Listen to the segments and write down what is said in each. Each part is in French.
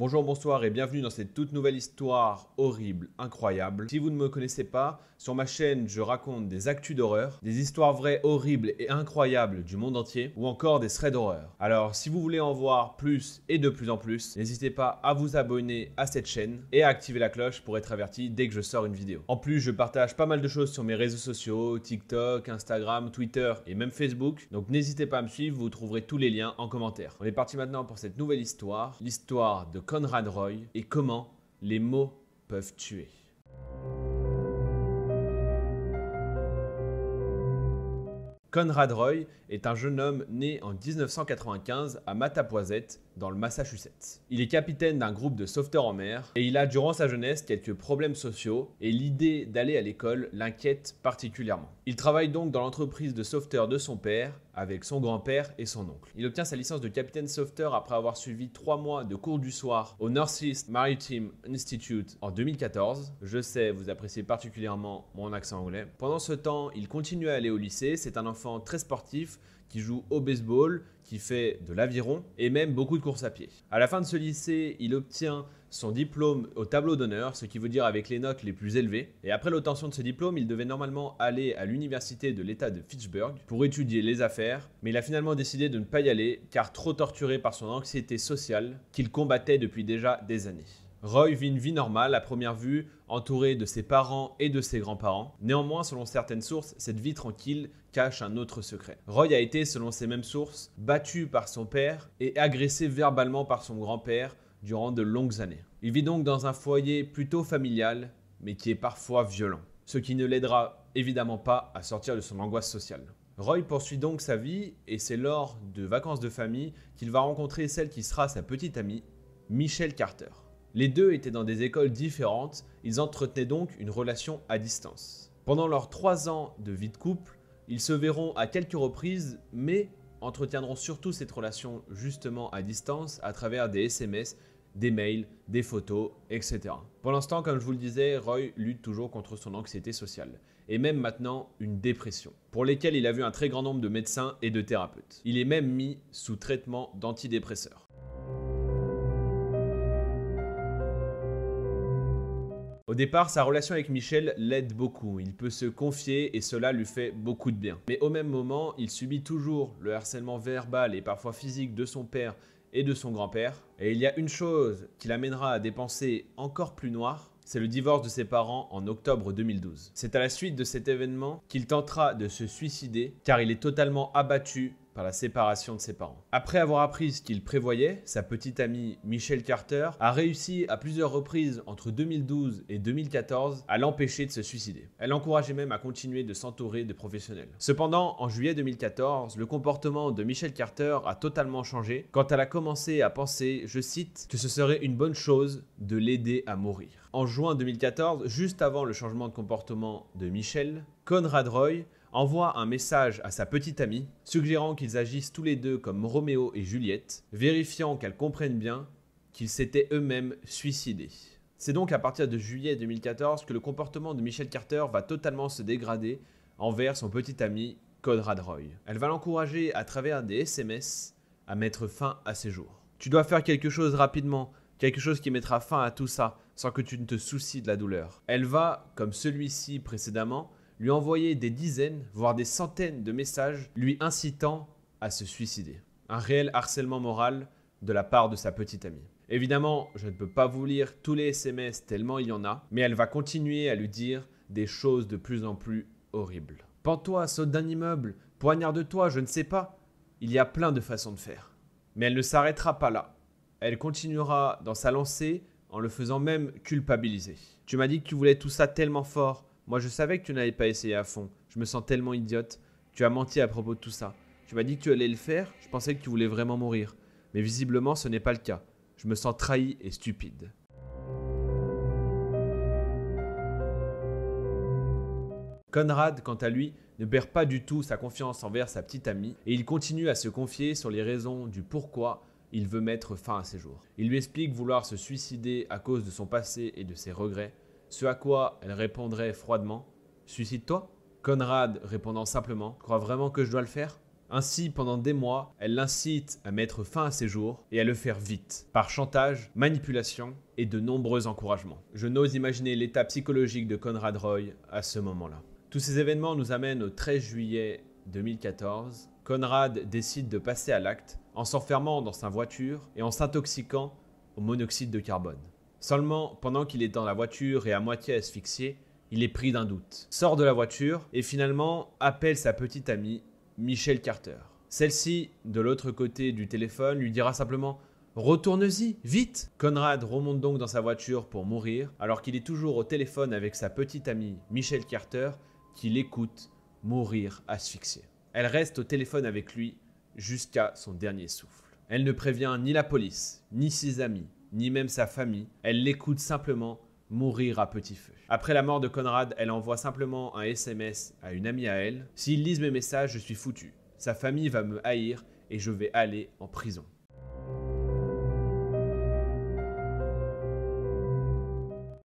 Bonjour, bonsoir et bienvenue dans cette toute nouvelle histoire horrible, incroyable. Si vous ne me connaissez pas, sur ma chaîne, je raconte des actus d'horreur, des histoires vraies, horribles et incroyables du monde entier, ou encore des threads d'horreur. Alors, si vous voulez en voir plus et de plus en plus, n'hésitez pas à vous abonner à cette chaîne et à activer la cloche pour être averti dès que je sors une vidéo. En plus, je partage pas mal de choses sur mes réseaux sociaux, TikTok, Instagram, Twitter et même Facebook, donc n'hésitez pas à me suivre, vous trouverez tous les liens en commentaire. On est parti maintenant pour cette nouvelle histoire, l'histoire de Conrad Roy et comment les mots peuvent tuer. Conrad Roy est un jeune homme né en 1995 à Matapoisette dans le Massachusetts. Il est capitaine d'un groupe de sauveteurs en mer et il a durant sa jeunesse quelques problèmes sociaux et l'idée d'aller à l'école l'inquiète particulièrement. Il travaille donc dans l'entreprise de sauveteurs de son père avec son grand-père et son oncle. Il obtient sa licence de capitaine sauveteur après avoir suivi trois mois de cours du soir au Northeast Maritime Institute en 2014. Je sais, vous appréciez particulièrement mon accent anglais. Pendant ce temps, il continue à aller au lycée, c'est un enfant très sportif qui joue au baseball, qui fait de l'aviron et même beaucoup de courses à pied. À la fin de ce lycée, il obtient son diplôme au tableau d'honneur, ce qui veut dire avec les notes les plus élevées. Et après l'obtention de ce diplôme, il devait normalement aller à l'université de l'État de Fitchburg pour étudier les affaires, mais il a finalement décidé de ne pas y aller car trop torturé par son anxiété sociale qu'il combattait depuis déjà des années. Roy vit une vie normale à première vue, entouré de ses parents et de ses grands-parents. Néanmoins, selon certaines sources, cette vie tranquille cache un autre secret. Roy a été, selon ces mêmes sources, battu par son père et agressé verbalement par son grand-père durant de longues années. Il vit donc dans un foyer plutôt familial, mais qui est parfois violent, ce qui ne l'aidera évidemment pas à sortir de son angoisse sociale. Roy poursuit donc sa vie et c'est lors de vacances de famille qu'il va rencontrer celle qui sera sa petite amie, Michelle Carter. Les deux étaient dans des écoles différentes, ils entretenaient donc une relation à distance. Pendant leurs trois ans de vie de couple, ils se verront à quelques reprises, mais entretiendront surtout cette relation justement à distance à travers des SMS, des mails, des photos, etc. Pour l'instant, comme je vous le disais, Roy lutte toujours contre son anxiété sociale, et même maintenant une dépression, pour lesquelles il a vu un très grand nombre de médecins et de thérapeutes. Il est même mis sous traitement d'antidépresseurs. Au départ, sa relation avec Michel l'aide beaucoup, il peut se confier et cela lui fait beaucoup de bien. Mais au même moment, il subit toujours le harcèlement verbal et parfois physique de son père et de son grand-père. Et il y a une chose qui l'amènera à des pensées encore plus noires, c'est le divorce de ses parents en octobre 2012. C'est à la suite de cet événement qu'il tentera de se suicider car il est totalement abattu par la séparation de ses parents. Après avoir appris ce qu'il prévoyait, sa petite amie Michelle Carter a réussi à plusieurs reprises entre 2012 et 2014 à l'empêcher de se suicider. Elle l'encourageait même à continuer de s'entourer de professionnels. Cependant, en juillet 2014, le comportement de Michelle Carter a totalement changé quand elle a commencé à penser, je cite, que ce serait une bonne chose de l'aider à mourir. En juin 2014, juste avant le changement de comportement de Michelle, Conrad Roy envoie un message à sa petite amie, suggérant qu'ils agissent tous les deux comme Roméo et Juliette, vérifiant qu'elles comprennent bien qu'ils s'étaient eux-mêmes suicidés. C'est donc à partir de juillet 2014 que le comportement de Michelle Carter va totalement se dégrader envers son petit ami Conrad Roy. Elle va l'encourager à travers des SMS à mettre fin à ses jours. Tu dois faire quelque chose rapidement, quelque chose qui mettra fin à tout ça, sans que tu ne te soucies de la douleur. Elle va, comme celui-ci précédemment, lui envoyer des dizaines, voire des centaines de messages lui incitant à se suicider. Un réel harcèlement moral de la part de sa petite amie. Évidemment, je ne peux pas vous lire tous les SMS tellement il y en a, mais elle va continuer à lui dire des choses de plus en plus horribles. Pends-toi, saute d'un immeuble, poignarde-toi, je ne sais pas. Il y a plein de façons de faire. Mais elle ne s'arrêtera pas là. Elle continuera dans sa lancée en le faisant même culpabiliser. Tu m'as dit que tu voulais tout ça tellement fort. Moi, je savais que tu n'avais pas essayé à fond. Je me sens tellement idiote. Tu as menti à propos de tout ça. Tu m'as dit que tu allais le faire. Je pensais que tu voulais vraiment mourir. Mais visiblement, ce n'est pas le cas. Je me sens trahi et stupide. Conrad, quant à lui, ne perd pas du tout sa confiance envers sa petite amie et il continue à se confier sur les raisons du pourquoi il veut mettre fin à ses jours. Il lui explique vouloir se suicider à cause de son passé et de ses regrets, ce à quoi elle répondrait froidement Suicide-toi Conrad, répondant simplement, crois vraiment que je dois le faire ainsi, pendant des mois, elle l'incite à mettre fin à ses jours et à le faire vite, par chantage, manipulation et de nombreux encouragements. Je n'ose imaginer l'état psychologique de Conrad Roy à ce moment-là. Tous ces événements nous amènent au 13 juillet 2014. Conrad décide de passer à l'acte en s'enfermant dans sa voiture et en s'intoxiquant au monoxyde de carbone. Seulement, pendant qu'il est dans la voiture et à moitié asphyxié, il est pris d'un doute, sort de la voiture et finalement appelle sa petite amie, Michelle Carter. Celle-ci, de l'autre côté du téléphone, lui dira simplement Retourne-y, vite Conrad remonte donc dans sa voiture pour mourir, alors qu'il est toujours au téléphone avec sa petite amie, Michelle Carter, qui l'écoute mourir asphyxié. Elle reste au téléphone avec lui jusqu'à son dernier souffle. Elle ne prévient ni la police, ni ses amis, ni même sa famille. Elle l'écoute simplement mourir à petit feu. Après la mort de Conrad, elle envoie simplement un SMS à une amie à elle. S'ils lisent mes messages, je suis foutu. Sa famille va me haïr et je vais aller en prison.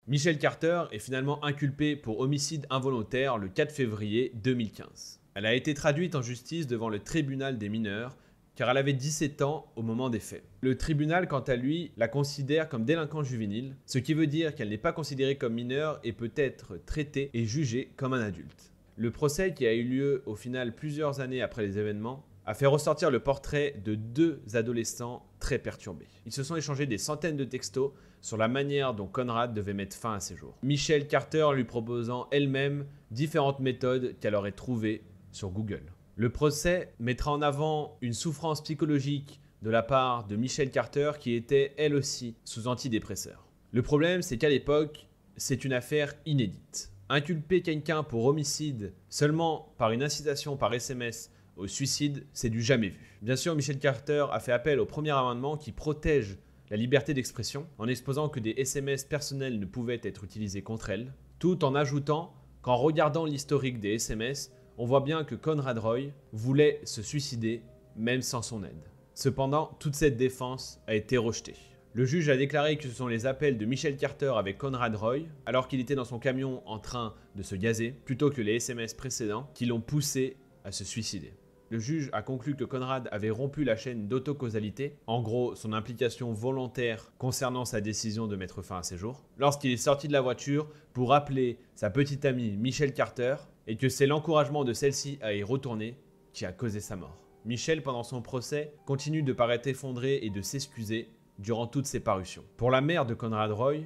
Michelle Carter est finalement inculpée pour homicide involontaire le 4 février 2015. Elle a été traduite en justice devant le tribunal des mineurs car elle avait 17 ans au moment des faits. Le tribunal, quant à lui, la considère comme délinquant juvénile, ce qui veut dire qu'elle n'est pas considérée comme mineure et peut être traitée et jugée comme un adulte. Le procès, qui a eu lieu au final plusieurs années après les événements, a fait ressortir le portrait de deux adolescents très perturbés. Ils se sont échangés des centaines de textos sur la manière dont Conrad devait mettre fin à ses jours. Michelle Carter lui proposant elle-même différentes méthodes qu'elle aurait trouvées sur Google. Le procès mettra en avant une souffrance psychologique de la part de Michelle Carter qui était elle aussi sous antidépresseur. Le problème, c'est qu'à l'époque, c'est une affaire inédite. Inculper quelqu'un pour homicide seulement par une incitation par SMS au suicide, c'est du jamais vu. Bien sûr, Michelle Carter a fait appel au premier amendement qui protège la liberté d'expression en exposant que des SMS personnels ne pouvaient être utilisés contre elle, tout en ajoutant qu'en regardant l'historique des SMS, on voit bien que Conrad Roy voulait se suicider même sans son aide. Cependant, toute cette défense a été rejetée. Le juge a déclaré que ce sont les appels de Michel Carter avec Conrad Roy, alors qu'il était dans son camion en train de se gazer, plutôt que les SMS précédents qui l'ont poussé à se suicider. Le juge a conclu que Conrad avait rompu la chaîne d'autocausalité, en gros son implication volontaire concernant sa décision de mettre fin à ses jours, lorsqu'il est sorti de la voiture pour appeler sa petite amie Michel Carter et que c'est l'encouragement de celle-ci à y retourner qui a causé sa mort. Michel, pendant son procès, continue de paraître effondré et de s'excuser durant toutes ses parutions. Pour la mère de Conrad Roy,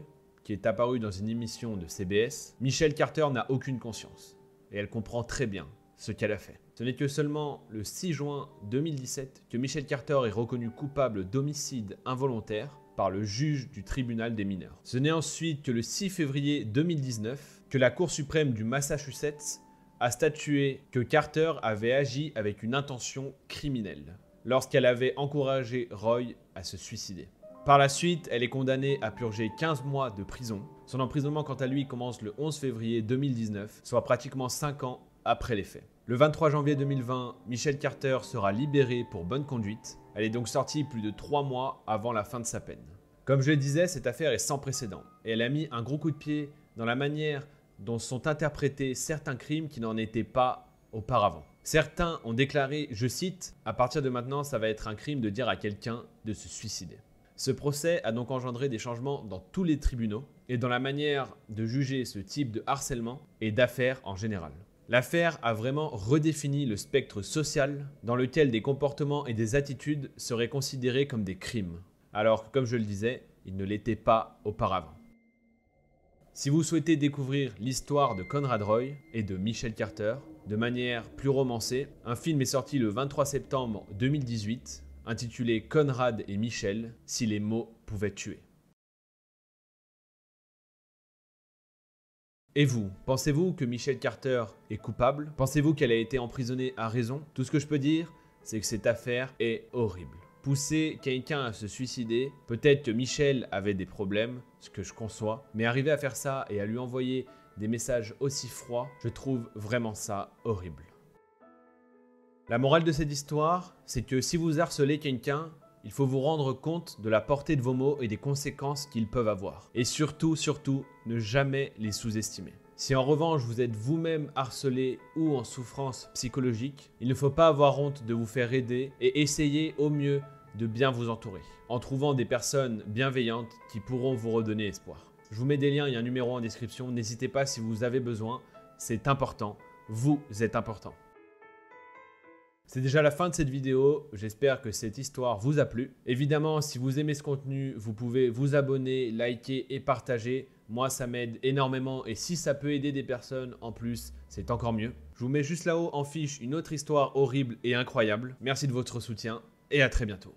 qui est apparue dans une émission de CBS, Michelle Carter n'a aucune conscience, et elle comprend très bien ce qu'elle a fait. Ce n'est que seulement le 6 juin 2017 que Michelle Carter est reconnue coupable d'homicide involontaire par le juge du tribunal des mineurs. Ce n'est ensuite que le 6 février 2019 que la Cour suprême du Massachusetts a statué que Carter avait agi avec une intention criminelle lorsqu'elle avait encouragé Roy à se suicider. Par la suite, elle est condamnée à purger 15 mois de prison. Son emprisonnement quant à lui commence le 11 février 2019, soit pratiquement 5 ans après les faits. Le 23 janvier 2020, Michelle Carter sera libérée pour bonne conduite. Elle est donc sortie plus de 3 mois avant la fin de sa peine. Comme je le disais, cette affaire est sans précédent et elle a mis un gros coup de pied dans la manière dont sont interprétés certains crimes qui n'en étaient pas auparavant. Certains ont déclaré, je cite, À partir de maintenant, ça va être un crime de dire à quelqu'un de se suicider. Ce procès a donc engendré des changements dans tous les tribunaux et dans la manière de juger ce type de harcèlement et d'affaires en général. L'affaire a vraiment redéfini le spectre social dans lequel des comportements et des attitudes seraient considérés comme des crimes, alors que, comme je le disais, ils ne l'étaient pas auparavant. Si vous souhaitez découvrir l'histoire de Conrad Roy et de Michel Carter de manière plus romancée, un film est sorti le 23 septembre 2018 intitulé Conrad et Michel, si les mots pouvaient tuer. Et vous, pensez-vous que Michel Carter est coupable Pensez-vous qu'elle a été emprisonnée à raison Tout ce que je peux dire, c'est que cette affaire est horrible pousser quelqu'un à se suicider. Peut-être que Michel avait des problèmes, ce que je conçois, mais arriver à faire ça et à lui envoyer des messages aussi froids, je trouve vraiment ça horrible. La morale de cette histoire, c'est que si vous harcelez quelqu'un, il faut vous rendre compte de la portée de vos mots et des conséquences qu'ils peuvent avoir. Et surtout, surtout, ne jamais les sous-estimer. Si en revanche vous êtes vous-même harcelé ou en souffrance psychologique, il ne faut pas avoir honte de vous faire aider et essayer au mieux de bien vous entourer, en trouvant des personnes bienveillantes qui pourront vous redonner espoir. Je vous mets des liens et un numéro en description, n'hésitez pas si vous avez besoin, c'est important, vous êtes important. C'est déjà la fin de cette vidéo, j'espère que cette histoire vous a plu. Évidemment, si vous aimez ce contenu, vous pouvez vous abonner, liker et partager. Moi, ça m'aide énormément et si ça peut aider des personnes en plus, c'est encore mieux. Je vous mets juste là-haut en fiche une autre histoire horrible et incroyable. Merci de votre soutien et à très bientôt.